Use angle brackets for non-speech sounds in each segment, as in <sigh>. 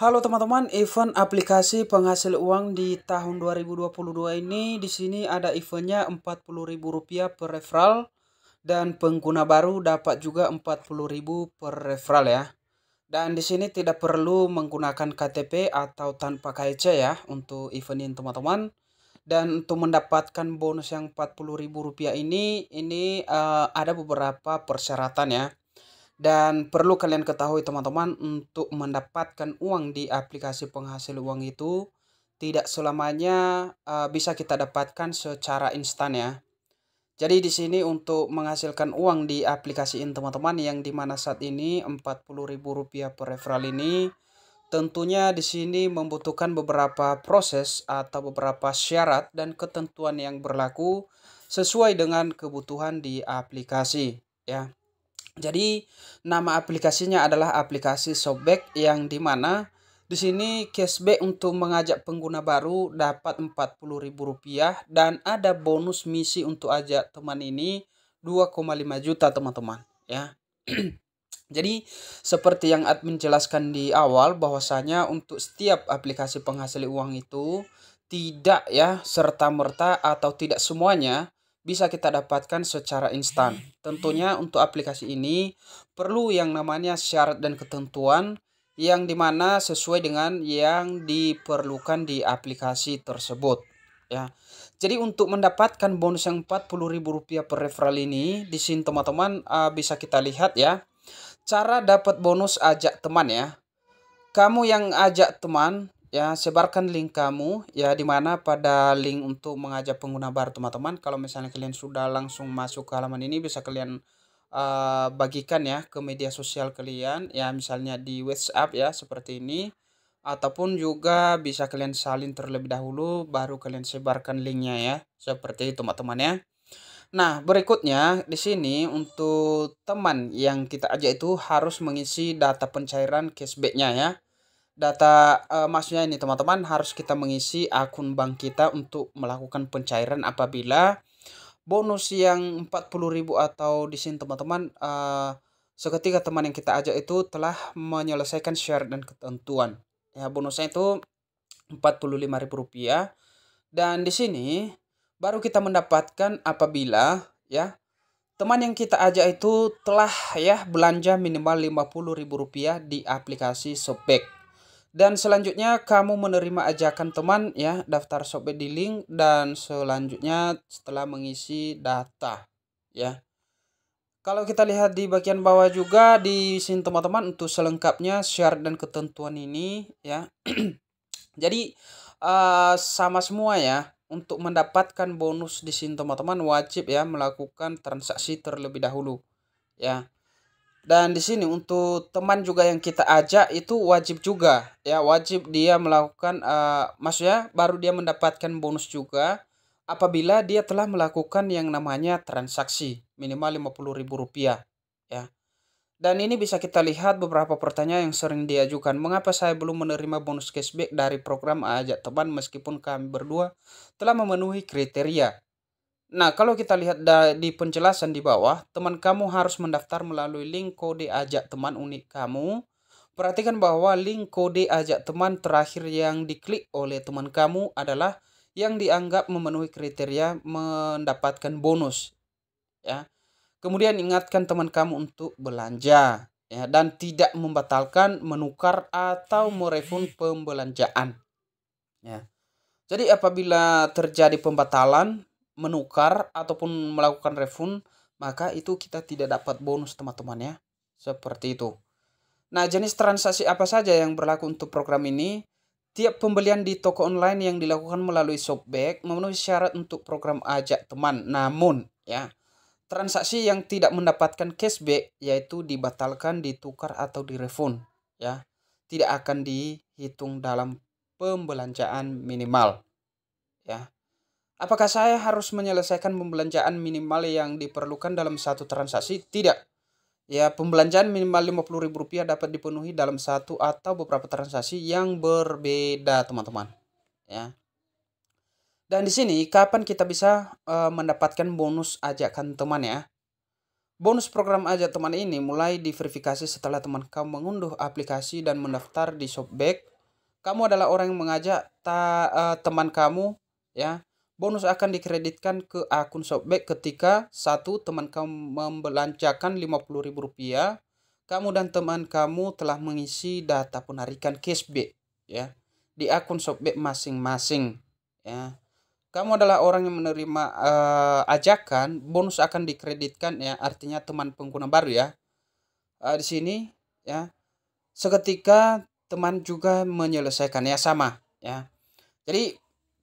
Halo teman-teman, event aplikasi penghasil uang di tahun 2022 ini di sini ada eventnya Rp40.000 per referral dan pengguna baru dapat juga Rp40.000 per referral ya. Dan di sini tidak perlu menggunakan KTP atau tanpa KIC e ya untuk event ini teman-teman. Dan untuk mendapatkan bonus yang Rp40.000 ini ini uh, ada beberapa persyaratan ya. Dan perlu kalian ketahui teman-teman untuk mendapatkan uang di aplikasi penghasil uang itu tidak selamanya uh, bisa kita dapatkan secara instan ya. Jadi di sini untuk menghasilkan uang di aplikasi ini teman-teman yang dimana saat ini Rp40.000 per referral ini tentunya di sini membutuhkan beberapa proses atau beberapa syarat dan ketentuan yang berlaku sesuai dengan kebutuhan di aplikasi ya. Jadi nama aplikasinya adalah aplikasi Sobek yang dimana di sini cashback untuk mengajak pengguna baru dapat Rp40.000 dan ada bonus misi untuk ajak teman ini 2,5 juta teman-teman ya. <clears throat> Jadi seperti yang admin jelaskan di awal bahwasanya untuk setiap aplikasi penghasil uang itu tidak ya serta merta atau tidak semuanya bisa kita dapatkan secara instan. Tentunya untuk aplikasi ini perlu yang namanya syarat dan ketentuan yang dimana sesuai dengan yang diperlukan di aplikasi tersebut. Ya. Jadi untuk mendapatkan bonus yang Rp40.000 per referral ini, di sini teman-teman uh, bisa kita lihat ya. Cara dapat bonus ajak teman ya. Kamu yang ajak teman ya sebarkan link kamu ya dimana pada link untuk mengajak pengguna baru teman-teman kalau misalnya kalian sudah langsung masuk ke halaman ini bisa kalian uh, bagikan ya ke media sosial kalian ya misalnya di WhatsApp ya seperti ini ataupun juga bisa kalian salin terlebih dahulu baru kalian sebarkan linknya ya seperti itu teman-teman ya Nah, berikutnya di sini untuk teman yang kita ajak itu harus mengisi data pencairan cashbacknya ya data uh, maksudnya ini teman-teman harus kita mengisi akun bank kita untuk melakukan pencairan apabila bonus yang 40.000 atau di sini teman-teman uh, seketika teman yang kita ajak itu telah menyelesaikan share dan ketentuan. Ya, bonusnya itu Rp45.000 dan di sini baru kita mendapatkan apabila ya teman yang kita ajak itu telah ya belanja minimal Rp50.000 di aplikasi Shopback dan selanjutnya kamu menerima ajakan teman ya, daftar sobek di link dan selanjutnya setelah mengisi data ya. Kalau kita lihat di bagian bawah juga di sini teman-teman untuk selengkapnya syarat dan ketentuan ini ya. <clears throat> Jadi uh, sama semua ya. Untuk mendapatkan bonus di sini teman-teman wajib ya melakukan transaksi terlebih dahulu ya. Dan di sini untuk teman juga yang kita ajak itu wajib juga ya wajib dia melakukan uh, maksudnya baru dia mendapatkan bonus juga apabila dia telah melakukan yang namanya transaksi minimal lima puluh ribu rupiah ya. Dan ini bisa kita lihat beberapa pertanyaan yang sering diajukan. Mengapa saya belum menerima bonus cashback dari program ajak teman meskipun kami berdua telah memenuhi kriteria? Nah, kalau kita lihat di penjelasan di bawah, teman kamu harus mendaftar melalui link kode ajak teman unik kamu. Perhatikan bahwa link kode ajak teman terakhir yang diklik oleh teman kamu adalah yang dianggap memenuhi kriteria mendapatkan bonus. Ya. Kemudian ingatkan teman kamu untuk belanja ya dan tidak membatalkan, menukar atau merefund pembelanjaan. Ya. Jadi apabila terjadi pembatalan, menukar ataupun melakukan refund, maka itu kita tidak dapat bonus teman-teman ya. Seperti itu. Nah, jenis transaksi apa saja yang berlaku untuk program ini? Tiap pembelian di toko online yang dilakukan melalui Shopback memenuhi syarat untuk program ajak teman. Namun, ya, transaksi yang tidak mendapatkan cashback yaitu dibatalkan, ditukar atau direfund, ya. Tidak akan dihitung dalam pembelanjaan minimal. Ya. Apakah saya harus menyelesaikan pembelanjaan minimal yang diperlukan dalam satu transaksi? Tidak. Ya, pembelanjaan minimal Rp50.000 dapat dipenuhi dalam satu atau beberapa transaksi yang berbeda, teman-teman. Ya. Dan di sini kapan kita bisa uh, mendapatkan bonus ajakan teman ya? Bonus program ajak teman ini mulai diverifikasi setelah teman kamu mengunduh aplikasi dan mendaftar di Shopback. Kamu adalah orang yang mengajak ta, uh, teman kamu ya bonus akan dikreditkan ke akun Sobek ketika satu teman kamu membelanjakan Rp50.000, kamu dan teman kamu telah mengisi data penarikan cashback ya di akun Sobek masing-masing ya. Kamu adalah orang yang menerima uh, ajakan, bonus akan dikreditkan ya, artinya teman pengguna baru ya. Uh, di sini ya. Seketika teman juga menyelesaikan ya sama ya. Jadi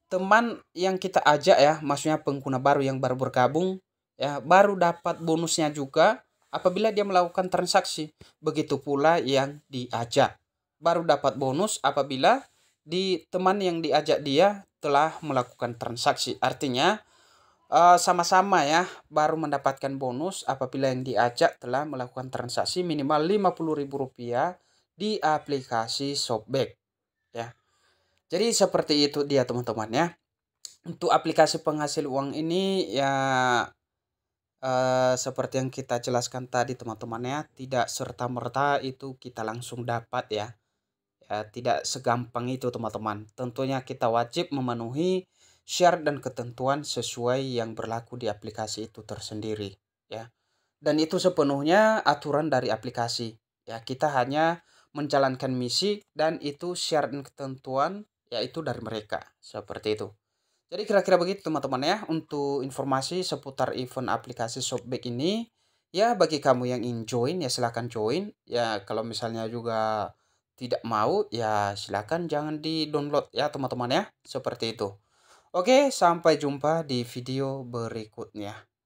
teman yang kita ajak ya, maksudnya pengguna baru yang baru bergabung ya, baru dapat bonusnya juga apabila dia melakukan transaksi. Begitu pula yang diajak baru dapat bonus apabila di teman yang diajak dia telah melakukan transaksi. Artinya eh, sama-sama ya baru mendapatkan bonus apabila yang diajak telah melakukan transaksi minimal Rp50.000 di aplikasi Shopback ya. Jadi seperti itu dia teman-teman ya. Untuk aplikasi penghasil uang ini ya uh, seperti yang kita jelaskan tadi teman-teman ya, tidak serta merta itu kita langsung dapat ya. ya tidak segampang itu teman-teman. Tentunya kita wajib memenuhi syarat dan ketentuan sesuai yang berlaku di aplikasi itu tersendiri ya. Dan itu sepenuhnya aturan dari aplikasi. Ya, kita hanya menjalankan misi dan itu syarat dan ketentuan yaitu dari mereka seperti itu jadi kira-kira begitu teman-teman ya untuk informasi seputar event aplikasi Shopback ini ya bagi kamu yang ingin join ya silahkan join ya kalau misalnya juga tidak mau ya silahkan jangan di download ya teman-teman ya seperti itu oke sampai jumpa di video berikutnya